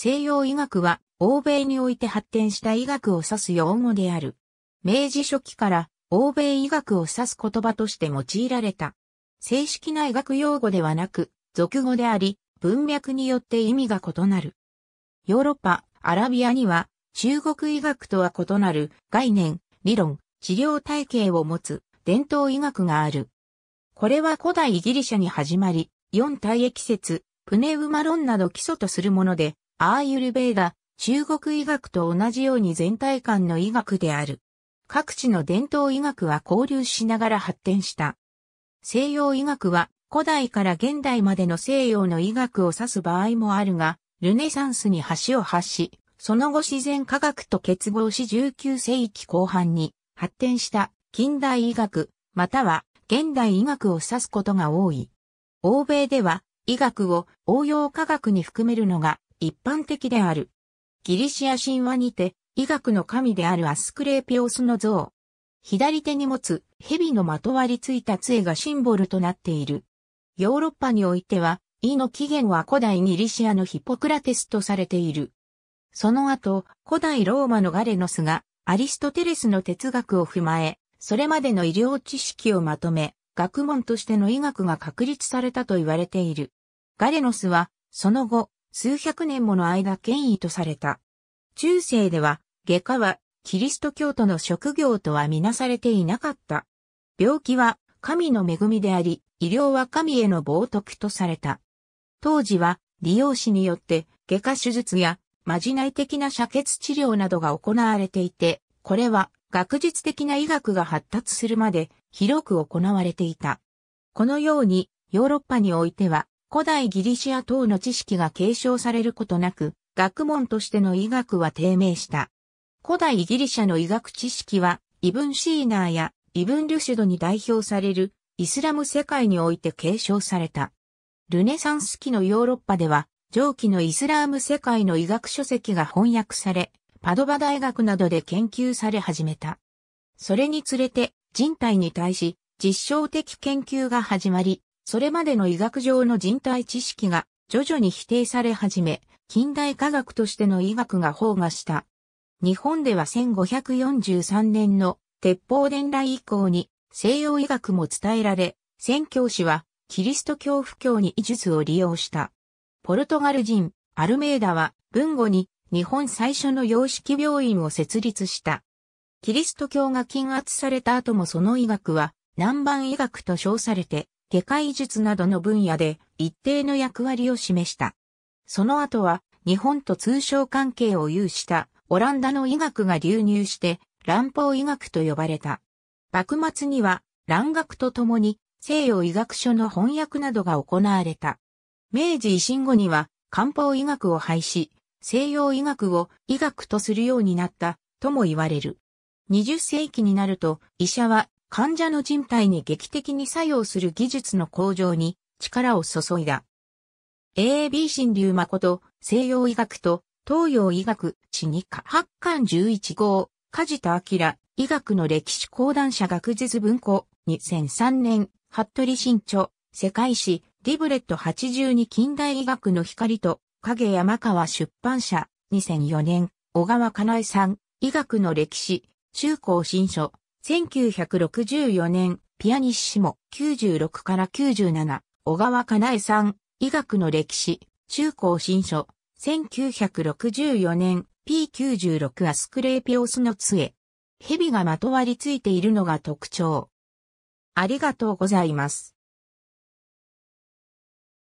西洋医学は欧米において発展した医学を指す用語である。明治初期から欧米医学を指す言葉として用いられた。正式な医学用語ではなく、俗語であり、文脈によって意味が異なる。ヨーロッパ、アラビアには、中国医学とは異なる概念、理論、治療体系を持つ伝統医学がある。これは古代ギリシャに始まり、四体液説、プネウマ論など基礎とするもので、アーユルベーダ、中国医学と同じように全体感の医学である。各地の伝統医学は交流しながら発展した。西洋医学は古代から現代までの西洋の医学を指す場合もあるが、ルネサンスに橋を発し、その後自然科学と結合し19世紀後半に発展した近代医学、または現代医学を指すことが多い。欧米では医学を応用科学に含めるのが一般的である。ギリシア神話にて、医学の神であるアスクレーピオスの像。左手に持つ蛇のまとわりついた杖がシンボルとなっている。ヨーロッパにおいては、医の起源は古代ギリシアのヒポクラテスとされている。その後、古代ローマのガレノスがアリストテレスの哲学を踏まえ、それまでの医療知識をまとめ、学問としての医学が確立されたと言われている。ガレノスは、その後、数百年もの間権威とされた。中世では、外科は、キリスト教徒の職業とはみなされていなかった。病気は、神の恵みであり、医療は神への冒涜とされた。当時は、利用師によって、外科手術や、まじない的な射血治療などが行われていて、これは、学術的な医学が発達するまで、広く行われていた。このように、ヨーロッパにおいては、古代ギリシア等の知識が継承されることなく、学問としての医学は低迷した。古代ギリシャの医学知識は、イブン・シーナーやイブン・リュシュドに代表されるイスラム世界において継承された。ルネサンス期のヨーロッパでは、上記のイスラーム世界の医学書籍が翻訳され、パドバ大学などで研究され始めた。それにつれて人体に対し実証的研究が始まり、それまでの医学上の人体知識が徐々に否定され始め、近代科学としての医学が放芽した。日本では1543年の鉄砲伝来以降に西洋医学も伝えられ、宣教師はキリスト教布教に医術を利用した。ポルトガル人、アルメイダは文後に日本最初の洋式病院を設立した。キリスト教が禁圧された後もその医学は南蛮医学と称されて科界術などの分野で一定の役割を示した。その後は日本と通商関係を有したオランダの医学が流入して乱法医学と呼ばれた。幕末には乱学とともに西洋医学書の翻訳などが行われた。明治維新後には漢方医学を廃止、西洋医学を医学とするようになったとも言われる。20世紀になると医者は患者の人体に劇的に作用する技術の向上に力を注いだ。AAB 新流誠、西洋医学と東洋医学、地二か八巻十一号、梶田明、医学の歴史講談社学術文庫、2003年、服部新著、世界史、リブレット82近代医学の光と、影山川出版社、2004年、小川かなえさん、医学の歴史、中高新書、1964年、ピアニッシモ、96から97、小川かなえさん、医学の歴史、中高新書、1964年、P96 アスクレーピオスの杖。蛇がまとわりついているのが特徴。ありがとうございます。